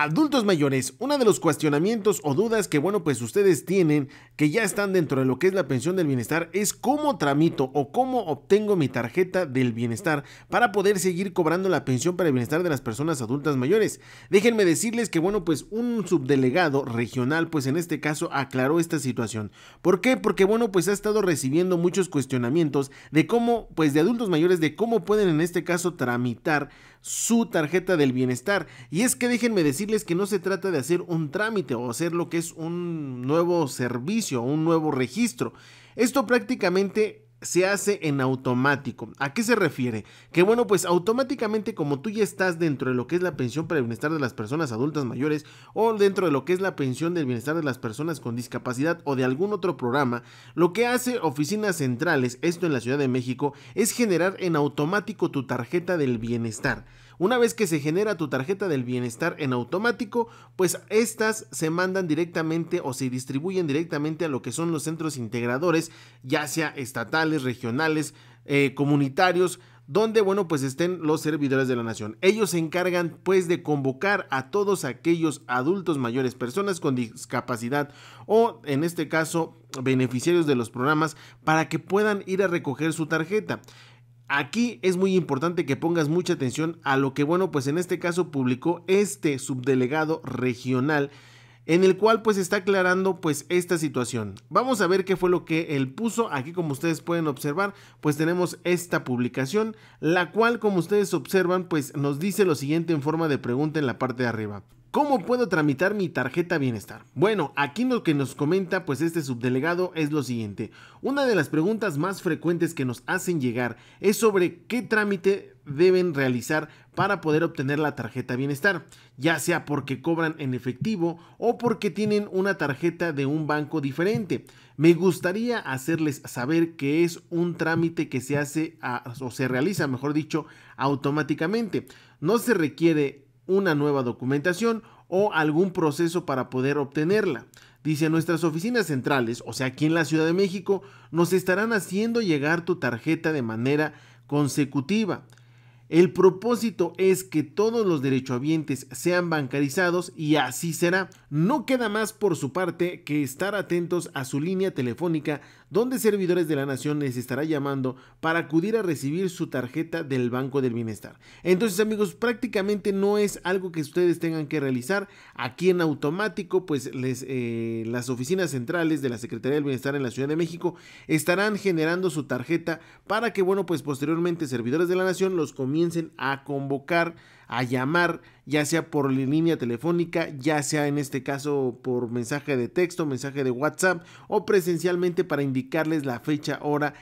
Adultos mayores, uno de los cuestionamientos o dudas que, bueno, pues ustedes tienen, que ya están dentro de lo que es la pensión del bienestar, es cómo tramito o cómo obtengo mi tarjeta del bienestar para poder seguir cobrando la pensión para el bienestar de las personas adultas mayores. Déjenme decirles que, bueno, pues un subdelegado regional, pues en este caso, aclaró esta situación. ¿Por qué? Porque, bueno, pues ha estado recibiendo muchos cuestionamientos de cómo, pues de adultos mayores, de cómo pueden en este caso tramitar su tarjeta del bienestar. Y es que déjenme decirles que no se trata de hacer un trámite o hacer lo que es un nuevo servicio, un nuevo registro. Esto prácticamente se hace en automático. ¿A qué se refiere? Que bueno, pues automáticamente como tú ya estás dentro de lo que es la pensión para el bienestar de las personas adultas mayores o dentro de lo que es la pensión del bienestar de las personas con discapacidad o de algún otro programa, lo que hace oficinas centrales, esto en la Ciudad de México, es generar en automático tu tarjeta del bienestar. Una vez que se genera tu tarjeta del bienestar en automático, pues estas se mandan directamente o se distribuyen directamente a lo que son los centros integradores, ya sea estatales, regionales, eh, comunitarios, donde, bueno, pues estén los servidores de la nación. Ellos se encargan, pues, de convocar a todos aquellos adultos mayores, personas con discapacidad o, en este caso, beneficiarios de los programas, para que puedan ir a recoger su tarjeta. Aquí es muy importante que pongas mucha atención a lo que, bueno, pues en este caso publicó este subdelegado regional en el cual pues está aclarando pues esta situación. Vamos a ver qué fue lo que él puso. Aquí como ustedes pueden observar pues tenemos esta publicación, la cual como ustedes observan pues nos dice lo siguiente en forma de pregunta en la parte de arriba. ¿Cómo puedo tramitar mi tarjeta bienestar? Bueno, aquí lo que nos comenta pues este subdelegado es lo siguiente. Una de las preguntas más frecuentes que nos hacen llegar es sobre qué trámite deben realizar para poder obtener la tarjeta bienestar, ya sea porque cobran en efectivo o porque tienen una tarjeta de un banco diferente. Me gustaría hacerles saber que es un trámite que se hace o se realiza, mejor dicho, automáticamente. No se requiere una nueva documentación o algún proceso para poder obtenerla. Dice, nuestras oficinas centrales, o sea, aquí en la Ciudad de México, nos estarán haciendo llegar tu tarjeta de manera consecutiva. El propósito es que todos los derechohabientes sean bancarizados y así será. No queda más por su parte que estar atentos a su línea telefónica donde servidores de la nación les estará llamando para acudir a recibir su tarjeta del Banco del Bienestar. Entonces amigos, prácticamente no es algo que ustedes tengan que realizar. Aquí en automático, pues eh, las oficinas centrales de la Secretaría del Bienestar en la Ciudad de México estarán generando su tarjeta para que, bueno, pues posteriormente servidores de la nación los comiencen comiencen a convocar, a llamar, ya sea por línea telefónica, ya sea en este caso por mensaje de texto, mensaje de WhatsApp o presencialmente para indicarles la fecha, hora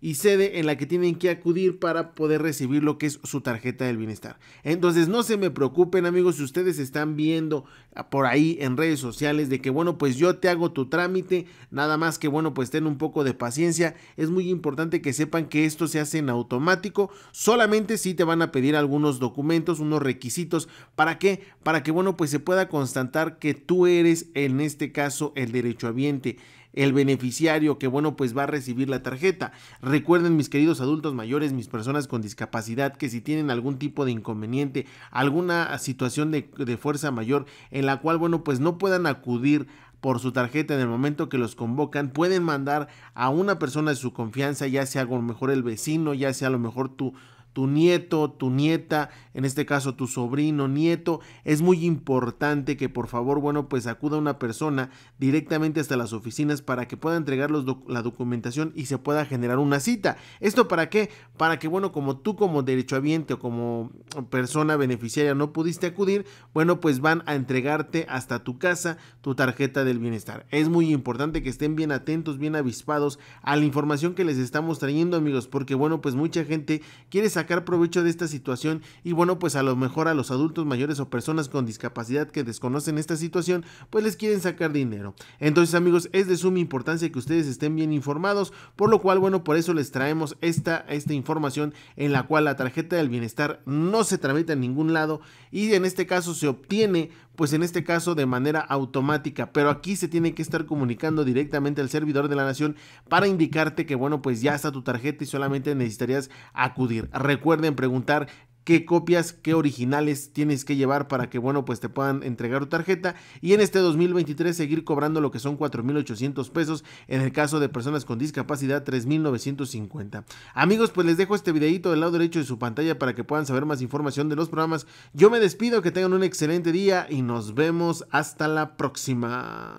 y sede en la que tienen que acudir para poder recibir lo que es su tarjeta del bienestar. Entonces no se me preocupen amigos si ustedes están viendo por ahí en redes sociales de que bueno pues yo te hago tu trámite, nada más que bueno pues ten un poco de paciencia, es muy importante que sepan que esto se hace en automático, solamente si te van a pedir algunos documentos, unos requisitos, ¿para qué? Para que bueno pues se pueda constatar que tú eres en este caso el derechohabiente el beneficiario que, bueno, pues va a recibir la tarjeta. Recuerden, mis queridos adultos mayores, mis personas con discapacidad, que si tienen algún tipo de inconveniente, alguna situación de, fuerza mayor en la cual, bueno, pues no puedan acudir por su tarjeta en el momento que los convocan, pueden mandar a una persona de su confianza, ya sea a lo mejor el vecino, ya sea a lo mejor tu tu nieto, tu nieta, en este caso tu sobrino, nieto, es muy importante que por favor, bueno, pues acuda una persona directamente hasta las oficinas para que pueda entregar la documentación y se pueda generar una cita. ¿Esto para qué? Para que, bueno, como tú como derechohabiente o como persona beneficiaria no pudiste acudir, bueno, pues van a entregarte hasta tu casa tu tarjeta del bienestar. Es muy importante que estén bien atentos, bien avispados a la información que les estamos trayendo, amigos, porque, bueno, pues mucha gente quiere saber sacar provecho de esta situación y bueno, pues a lo mejor a los adultos mayores o personas con discapacidad que desconocen esta situación, pues les quieren sacar dinero. Entonces amigos, es de suma importancia que ustedes estén bien informados, por lo cual bueno, por eso les traemos esta, esta información en la cual la tarjeta del bienestar no se tramita en ningún lado y en este caso se obtiene pues en este caso de manera automática, pero aquí se tiene que estar comunicando directamente al servidor de la nación para indicarte que bueno, pues ya está tu tarjeta y solamente necesitarías acudir. Recuerden preguntar qué copias, qué originales tienes que llevar para que, bueno, pues te puedan entregar tu tarjeta. Y en este 2023 seguir cobrando lo que son 4.800 pesos. En el caso de personas con discapacidad, 3.950. Amigos, pues les dejo este videito del lado derecho de su pantalla para que puedan saber más información de los programas. Yo me despido, que tengan un excelente día y nos vemos hasta la próxima.